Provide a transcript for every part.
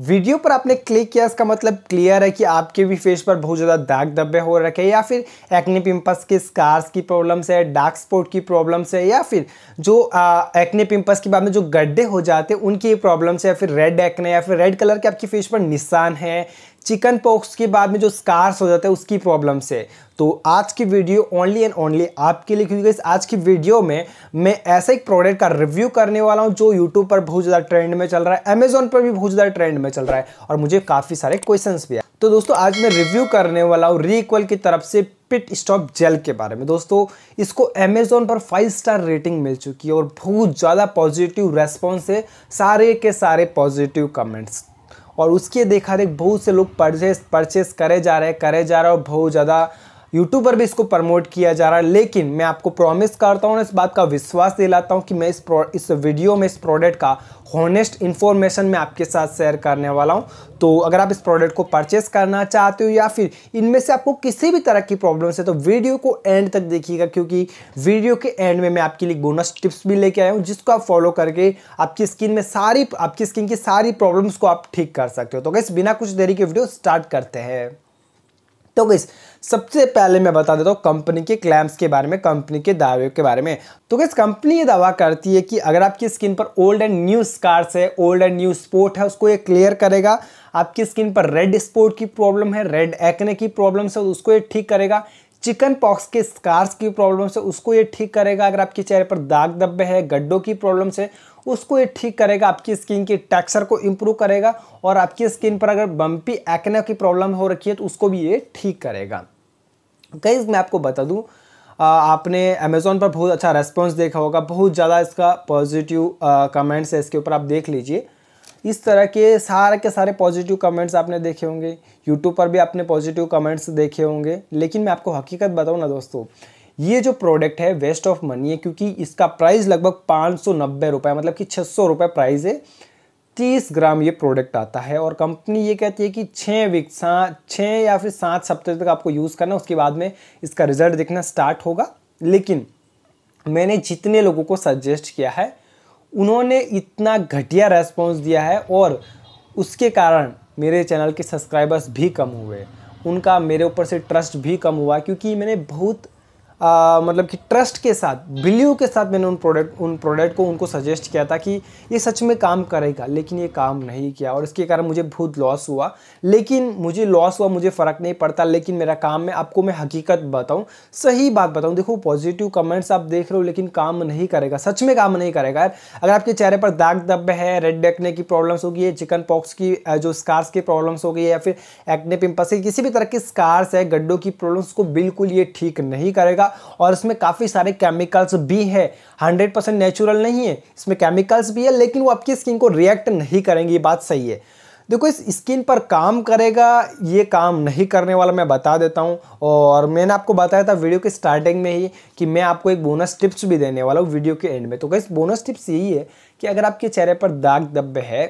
video पर आपने click किया इसका मतलब क्लियर है कि आपके भी फेस पर बहुत ज़्यादा दाग धब्बे हो रखे हैं या फिर एक्ने पिंपल्स के स्कार्स की प्रॉब्लम्स है डार्क स्पॉट की प्रॉब्लम्स है या फिर जो आ, एक्ने पिंपल्स के बाद में जो गड्ढे हो जाते हैं उनकी प्रॉब्लम्स है या फिर रेड एक्ने या फिर रेड कलर के आपकी फेस पर निशान है चिकन पॉक्स के बाद में जो स्कार्स हो जाते हैं उसकी प्रॉब्लम से तो आज की वीडियो ओनली एंड ओनली आपके लिए क्योंकि आज की वीडियो में मैं ऐसा एक प्रोडक्ट का रिव्यू करने वाला हूँ जो यूट्यूब पर बहुत ज़्यादा ट्रेंड में चल रहा है अमेजोन पर भी बहुत ज़्यादा ट्रेंड में चल रहा है और मुझे काफ़ी सारे क्वेश्चन भी आए तो दोस्तों आज मैं रिव्यू करने वाला हूँ रीक्वल की तरफ से पिट स्टॉप जेल के बारे में दोस्तों इसको अमेजोन पर फाइव स्टार रेटिंग मिल चुकी है और बहुत ज़्यादा पॉजिटिव रेस्पॉन्स है सारे के सारे पॉजिटिव कमेंट्स और उसके देखा देख बहुत से लोग परचेस परचेस करे जा रहे हैं करे जा रहे और बहुत ज़्यादा यूट्यूब पर भी इसको प्रमोट किया जा रहा है लेकिन मैं आपको प्रॉमिस करता हूँ इस बात का विश्वास दिलाता हूँ कि मैं इस इस वीडियो में इस प्रोडक्ट का होनेस्ट इन्फॉर्मेशन मैं आपके साथ शेयर करने वाला हूँ तो अगर आप इस प्रोडक्ट को परचेस करना चाहते हो या फिर इनमें से आपको किसी भी तरह की प्रॉब्लम है तो वीडियो को एंड तक देखिएगा क्योंकि वीडियो के एंड में मैं आपके लिए बोनस टिप्स भी लेके आया हूँ जिसको आप फॉलो करके आपकी स्किन में सारी आपकी स्किन की सारी प्रॉब्लम्स को आप ठीक कर सकते हो तो गैस बिना कुछ देरी के वीडियो स्टार्ट करते हैं तो गैस सबसे पहले मैं बता देता हूँ कंपनी के क्लैम्स के बारे में कंपनी के दावे के बारे में तो गैस कंपनी ये दावा करती है कि अगर आपकी स्किन पर ओल्ड एंड न्यू स्कार्स है ओल्ड एंड न्यू स्पोर्ट है उसको ये क्लियर करेगा आपकी स्किन पर रेड स्पोर्ट की प्रॉब्लम है रेड एक्ने की प्रॉब्लम्स है उसको ये ठीक करेगा चिकन पॉक्स के स्कार्स की प्रॉब्लम से उसको ये ठीक करेगा अगर आपके चेहरे पर दाग धब्बे है गड्ढों की प्रॉब्लम से उसको ये ठीक करेगा आपकी स्किन के टेक्सचर को इम्प्रूव करेगा और आपकी स्किन पर अगर बम्पी एक्ने की प्रॉब्लम हो रखी है तो उसको भी ये ठीक करेगा कई मैं आपको बता दूँ आपने अमेज़ोन पर बहुत अच्छा रेस्पॉन्स देखा होगा बहुत ज़्यादा इसका पॉजिटिव कमेंट्स है इसके ऊपर आप देख लीजिए इस तरह के सारे के सारे पॉजिटिव कमेंट्स आपने देखे होंगे यूट्यूब पर भी आपने पॉजिटिव कमेंट्स देखे होंगे लेकिन मैं आपको हकीकत बताऊँ ना दोस्तों ये जो प्रोडक्ट है वेस्ट ऑफ मनी है क्योंकि इसका प्राइस लगभग पाँच सौ नब्बे रुपये मतलब कि छः सौ रुपये प्राइस है तीस ग्राम ये प्रोडक्ट आता है और कंपनी ये कहती है कि छः वीक छः या फिर सात सप्ताह तक आपको यूज़ करना उसके बाद में इसका रिजल्ट दिखना स्टार्ट होगा लेकिन मैंने जितने लोगों को सजेस्ट किया है उन्होंने इतना घटिया रेस्पॉन्स दिया है और उसके कारण मेरे चैनल के सब्सक्राइबर्स भी कम हुए उनका मेरे ऊपर से ट्रस्ट भी कम हुआ क्योंकि मैंने बहुत आ, मतलब कि ट्रस्ट के साथ बिल्यू के साथ मैंने उन प्रोडक्ट उन प्रोडक्ट को उनको सजेस्ट किया था कि ये सच में काम करेगा लेकिन ये काम नहीं किया और इसके कारण मुझे बहुत लॉस हुआ लेकिन मुझे लॉस हुआ मुझे फ़र्क नहीं पड़ता लेकिन मेरा काम में आपको मैं हकीकत बताऊँ सही बात बताऊँ देखो पॉजिटिव कमेंट्स आप देख रहे हो लेकिन काम नहीं करेगा सच में काम नहीं करेगा यार अगर आपके चेहरे पर दाग धब्बे है रेड डेकने की प्रॉब्लम्स होगी चिकन पॉक्स की जो स्कार्स की प्रॉब्लम्स होगी या फिर एक्ने पिम्पस की किसी भी तरह की स्कार्स है गड्ढों की प्रॉब्लम्स को बिल्कुल ये ठीक नहीं करेगा और इसमें काफ़ी सारे केमिकल्स भी है 100 परसेंट नेचुरल नहीं है इसमें केमिकल्स भी है लेकिन वो आपकी स्किन को रिएक्ट नहीं करेंगी बात सही है देखो इस स्किन पर काम करेगा ये काम नहीं करने वाला मैं बता देता हूँ और मैंने आपको बताया था वीडियो के स्टार्टिंग में ही कि मैं आपको एक बोनस टिप्स भी देने वाला हूँ वीडियो के एंड में तो कैसे बोनस टिप्स यही है कि अगर आपके चेहरे पर दाग धब्बे है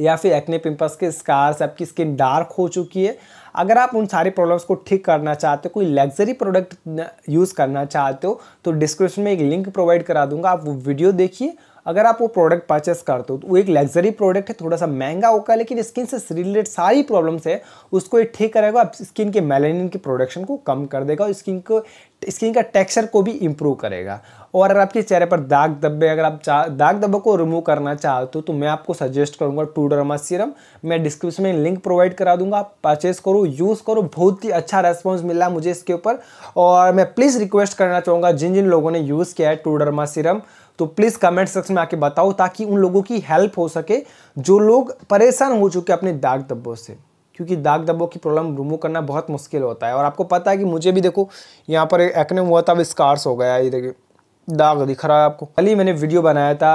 या फिर एक्ने पिंपल्स के स्कार्स आपकी स्किन डार्क हो चुकी है अगर आप उन सारे प्रॉब्लम्स को ठीक करना चाहते हो कोई लग्जरी प्रोडक्ट यूज़ करना चाहते हो तो डिस्क्रिप्शन में एक लिंक प्रोवाइड करा दूंगा आप वो वीडियो देखिए अगर आप वो प्रोडक्ट परचेस करते हो तो वो एक लग्जरी प्रोडक्ट है थोड़ा सा महंगा होगा लेकिन स्किन से रिलेटेड सारी प्रॉब्लम्स है उसको ये ठीक करेगा आप स्किन के मेलेनिन के प्रोडक्शन को कम कर देगा और स्किन को स्किन का टेक्सचर को भी इम्प्रूव करेगा और अगर आपके चेहरे पर दाग धब्बे अगर आप चाह दाग धब्बे को रिमूव करना चाहते हो तो मैं आपको सजेस्ट करूँगा टूडरमा सीरम मैं डिस्क्रिप्शन में लिंक प्रोवाइड करा दूंगा आप परचेस करो यूज़ करो बहुत ही अच्छा रेस्पॉन्स मिला मुझे इसके ऊपर और मैं प्लीज़ रिक्वेस्ट करना चाहूँगा जिन जिन लोगों ने यूज़ किया है टूडरमा सीरम तो प्लीज़ कमेंट सेक्शन में आके बताओ ताकि उन लोगों की हेल्प हो सके जो लोग परेशान हो चुके अपने दाग धब्बों से क्योंकि दाग धब्बों की प्रॉब्लम रिमूव करना बहुत मुश्किल होता है और आपको पता है कि मुझे भी देखो यहाँ पर एक्ने हुआ था अब स्कार्स हो गया ये देखिए दाग दिख रहा है आपको कल ही मैंने वीडियो बनाया था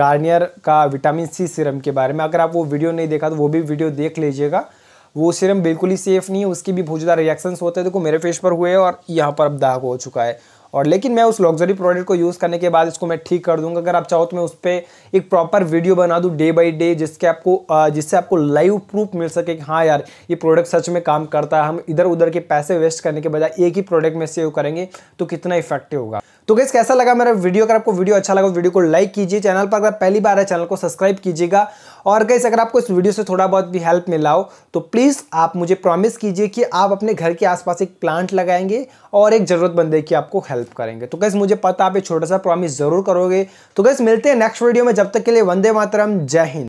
गार्नियर का विटामिन सी सीरम के बारे में अगर आप वो वीडियो नहीं देखा तो वो भी वीडियो देख लीजिएगा वो सीरम बिल्कुल ही सेफ़ नहीं है उसके भी भोजदार रिएक्शंस होते हैं देखो मेरे फेस पर हुए और यहाँ पर अब दाग हो चुका है और लेकिन मैं उस लग्जरी प्रोडक्ट को यूज़ करने के बाद इसको मैं ठीक कर दूंगा अगर आप चाहो तो मैं उस पर एक प्रॉपर वीडियो बना दूँ डे बाई डे जिसके आपको जिससे आपको लाइव प्रूफ मिल सके कि हाँ यार ये प्रोडक्ट सच में काम करता है हम इधर उधर के पैसे वेस्ट करने के बजाय एक ही प्रोडक्ट में सेव करेंगे तो कितना इफेक्टिव होगा तो गैस कैसा लगा मेरा वीडियो अगर आपको वीडियो अच्छा लगा वीडियो को लाइक कीजिए चैनल पर अगर पहली बार है चैनल को सब्सक्राइब कीजिएगा और गैस अगर आपको इस वीडियो से थोड़ा बहुत भी हेल्प मिला हो तो प्लीज़ आप मुझे प्रॉमिस कीजिए कि आप अपने घर के आसपास एक प्लांट लगाएंगे और एक ज़रूरतमंद की आपको हेल्प करेंगे तो गैस मुझे पता आप एक छोटा सा प्रॉमिस ज़रूर करोगे तो गैस मिलते हैं नेक्स्ट वीडियो में जब तक के लिए वंदे मातरम जय हिंद